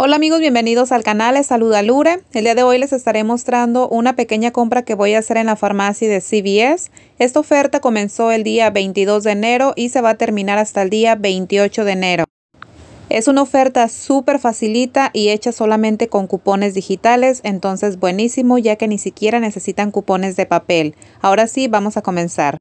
Hola amigos, bienvenidos al canal, les saluda Lure. El día de hoy les estaré mostrando una pequeña compra que voy a hacer en la farmacia de CVS. Esta oferta comenzó el día 22 de enero y se va a terminar hasta el día 28 de enero. Es una oferta súper facilita y hecha solamente con cupones digitales, entonces buenísimo ya que ni siquiera necesitan cupones de papel. Ahora sí, vamos a comenzar.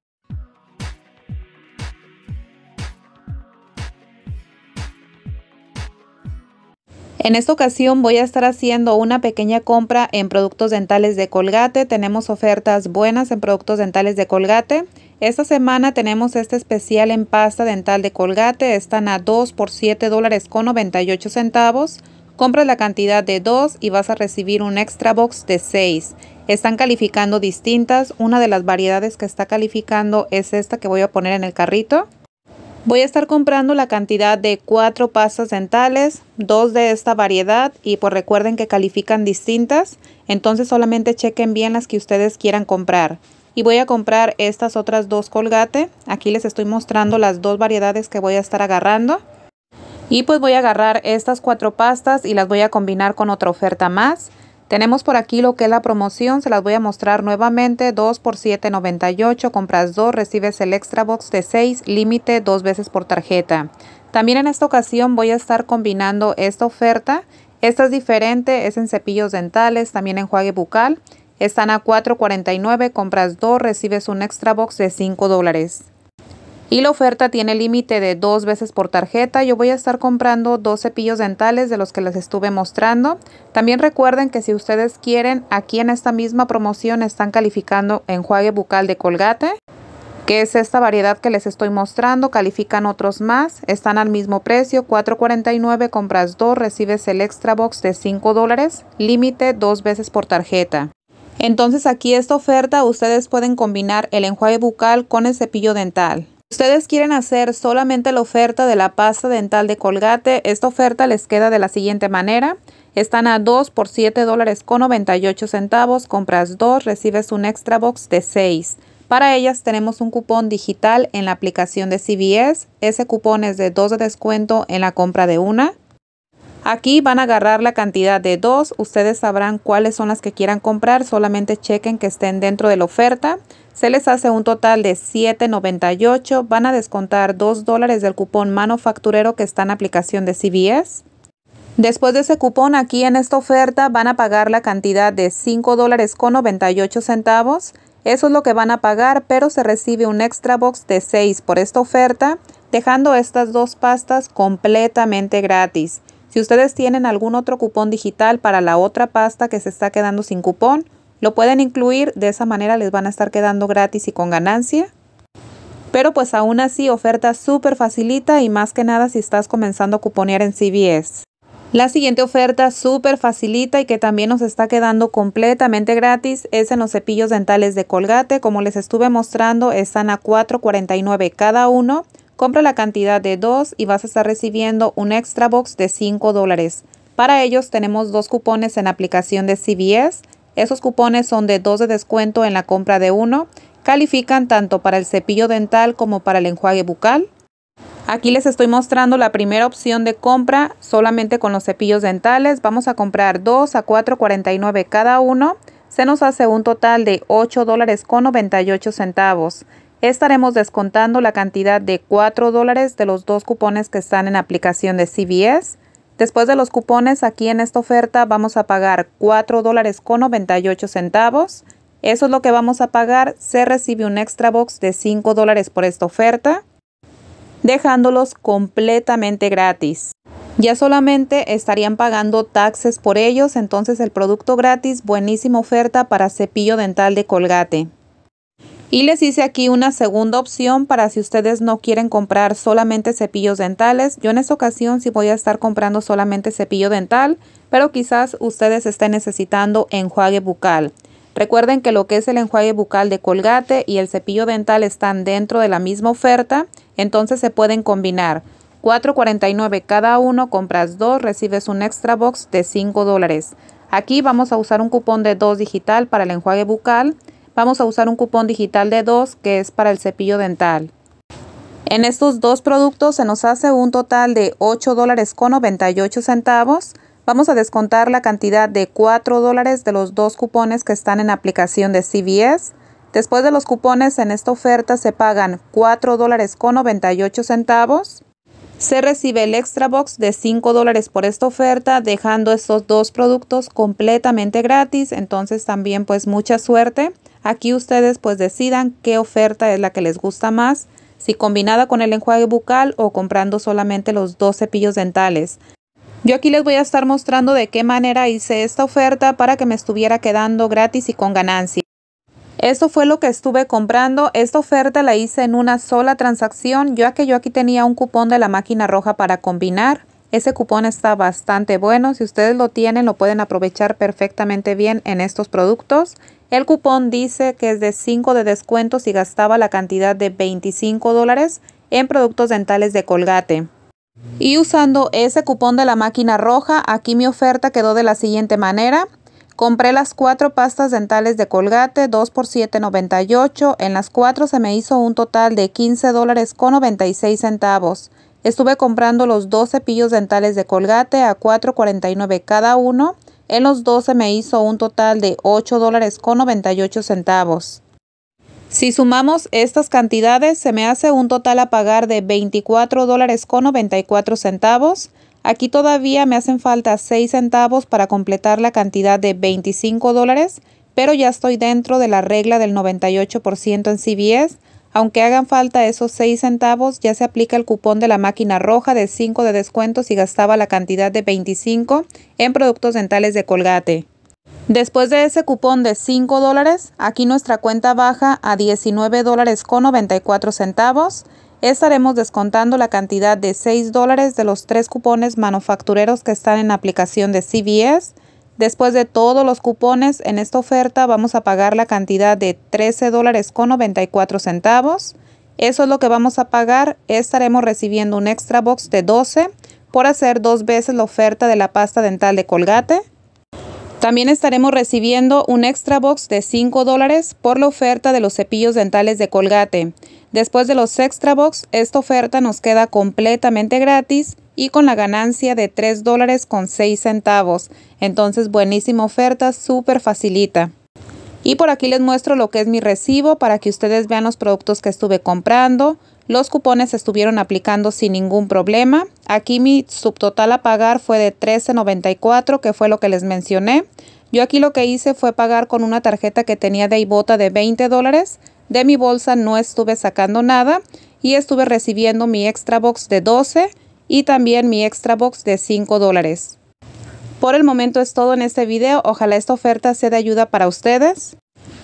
En esta ocasión voy a estar haciendo una pequeña compra en productos dentales de Colgate. Tenemos ofertas buenas en productos dentales de Colgate. Esta semana tenemos este especial en pasta dental de Colgate. Están a 2 por 7 dólares con 98 centavos. Compras la cantidad de 2 y vas a recibir un extra box de 6. Están calificando distintas. Una de las variedades que está calificando es esta que voy a poner en el carrito. Voy a estar comprando la cantidad de cuatro pastas dentales, dos de esta variedad y pues recuerden que califican distintas, entonces solamente chequen bien las que ustedes quieran comprar. Y voy a comprar estas otras dos colgate, aquí les estoy mostrando las dos variedades que voy a estar agarrando. Y pues voy a agarrar estas cuatro pastas y las voy a combinar con otra oferta más. Tenemos por aquí lo que es la promoción, se las voy a mostrar nuevamente, 2 por 7.98, compras 2, recibes el extra box de 6, límite dos veces por tarjeta. También en esta ocasión voy a estar combinando esta oferta, esta es diferente, es en cepillos dentales, también en enjuague bucal, están a 4.49, compras 2, recibes un extra box de 5 dólares. Y la oferta tiene límite de dos veces por tarjeta. Yo voy a estar comprando dos cepillos dentales de los que les estuve mostrando. También recuerden que si ustedes quieren, aquí en esta misma promoción están calificando enjuague bucal de Colgate que es esta variedad que les estoy mostrando, califican otros más, están al mismo precio, 4.49, compras dos. recibes el extra box de 5 dólares, límite dos veces por tarjeta. Entonces aquí esta oferta ustedes pueden combinar el enjuague bucal con el cepillo dental. Ustedes quieren hacer solamente la oferta de la pasta dental de Colgate. Esta oferta les queda de la siguiente manera. Están a 2 por 7 dólares con 98 centavos. Compras 2, recibes un extra box de 6. Para ellas tenemos un cupón digital en la aplicación de CBS. Ese cupón es de 2 de descuento en la compra de una. Aquí van a agarrar la cantidad de dos. Ustedes sabrán cuáles son las que quieran comprar. Solamente chequen que estén dentro de la oferta. Se les hace un total de $7.98. Van a descontar 2 dólares del cupón manufacturero que está en aplicación de CBS. Después de ese cupón, aquí en esta oferta van a pagar la cantidad de $5.98. Eso es lo que van a pagar, pero se recibe un extra box de 6 por esta oferta, dejando estas dos pastas completamente gratis. Si ustedes tienen algún otro cupón digital para la otra pasta que se está quedando sin cupón, lo pueden incluir, de esa manera les van a estar quedando gratis y con ganancia. Pero pues aún así, oferta súper facilita y más que nada si estás comenzando a cuponear en CBS. La siguiente oferta súper facilita y que también nos está quedando completamente gratis es en los cepillos dentales de Colgate. Como les estuve mostrando, están a $4.49 cada uno compra la cantidad de dos y vas a estar recibiendo un extra box de 5 dólares. Para ellos tenemos dos cupones en aplicación de CBS. Esos cupones son de 2 de descuento en la compra de uno. Califican tanto para el cepillo dental como para el enjuague bucal. Aquí les estoy mostrando la primera opción de compra solamente con los cepillos dentales. Vamos a comprar 2 a 4.49 cada uno. Se nos hace un total de $8.98 dólares con 98 centavos estaremos descontando la cantidad de 4 dólares de los dos cupones que están en aplicación de CVS. Después de los cupones, aquí en esta oferta vamos a pagar 4 dólares con 98 centavos. Eso es lo que vamos a pagar. Se recibe un extra box de 5 dólares por esta oferta, dejándolos completamente gratis. Ya solamente estarían pagando taxes por ellos, entonces el producto gratis, buenísima oferta para cepillo dental de colgate. Y les hice aquí una segunda opción para si ustedes no quieren comprar solamente cepillos dentales. Yo en esta ocasión sí voy a estar comprando solamente cepillo dental, pero quizás ustedes estén necesitando enjuague bucal. Recuerden que lo que es el enjuague bucal de Colgate y el cepillo dental están dentro de la misma oferta, entonces se pueden combinar. 4.49 cada uno, compras dos, recibes un extra box de 5 dólares. Aquí vamos a usar un cupón de 2 digital para el enjuague bucal vamos a usar un cupón digital de 2 que es para el cepillo dental. En estos dos productos se nos hace un total de 8 dólares con 98 centavos. Vamos a descontar la cantidad de 4 dólares de los dos cupones que están en aplicación de CVS. Después de los cupones en esta oferta se pagan 4 dólares con 98 centavos. Se recibe el extra box de 5 dólares por esta oferta, dejando estos dos productos completamente gratis. Entonces también pues mucha suerte. Aquí ustedes pues decidan qué oferta es la que les gusta más, si combinada con el enjuague bucal o comprando solamente los dos cepillos dentales. Yo aquí les voy a estar mostrando de qué manera hice esta oferta para que me estuviera quedando gratis y con ganancia. Esto fue lo que estuve comprando. Esta oferta la hice en una sola transacción, ya que yo aquí tenía un cupón de la máquina roja para combinar. Ese cupón está bastante bueno. Si ustedes lo tienen, lo pueden aprovechar perfectamente bien en estos productos. El cupón dice que es de 5 de descuento si gastaba la cantidad de 25 dólares en productos dentales de Colgate. Y usando ese cupón de la máquina roja, aquí mi oferta quedó de la siguiente manera. Compré las cuatro pastas dentales de Colgate, 2 por 7.98. En las cuatro se me hizo un total de 15 dólares con 96 centavos. Estuve comprando los dos cepillos dentales de Colgate a 4.49 cada uno. En los 12 se me hizo un total de 8 dólares con 98 centavos. Si sumamos estas cantidades, se me hace un total a pagar de 24 dólares con 94 centavos. Aquí todavía me hacen falta 6 centavos para completar la cantidad de 25 dólares, pero ya estoy dentro de la regla del 98% en CBS. Aunque hagan falta esos 6 centavos, ya se aplica el cupón de la máquina roja de 5 de descuento si gastaba la cantidad de 25 en productos dentales de Colgate. Después de ese cupón de 5 dólares, aquí nuestra cuenta baja a 19 dólares con 94 centavos estaremos descontando la cantidad de 6 dólares de los tres cupones manufactureros que están en aplicación de CVS. Después de todos los cupones en esta oferta vamos a pagar la cantidad de 13 dólares con 94 centavos. Eso es lo que vamos a pagar. Estaremos recibiendo un extra box de 12 por hacer dos veces la oferta de la pasta dental de Colgate. También estaremos recibiendo un extra box de 5 dólares por la oferta de los cepillos dentales de Colgate. Después de los extra box, esta oferta nos queda completamente gratis y con la ganancia de 3 dólares con 6 centavos. Entonces, buenísima oferta, súper facilita. Y por aquí les muestro lo que es mi recibo para que ustedes vean los productos que estuve comprando, los cupones estuvieron aplicando sin ningún problema. Aquí mi subtotal a pagar fue de 13.94, que fue lo que les mencioné. Yo aquí lo que hice fue pagar con una tarjeta que tenía de Ibota de 20 dólares. De mi bolsa no estuve sacando nada y estuve recibiendo mi extra box de 12 y también mi extra box de 5 dólares. Por el momento es todo en este video. Ojalá esta oferta sea de ayuda para ustedes.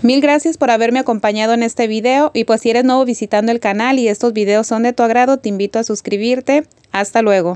Mil gracias por haberme acompañado en este video y pues si eres nuevo visitando el canal y estos videos son de tu agrado, te invito a suscribirte. Hasta luego.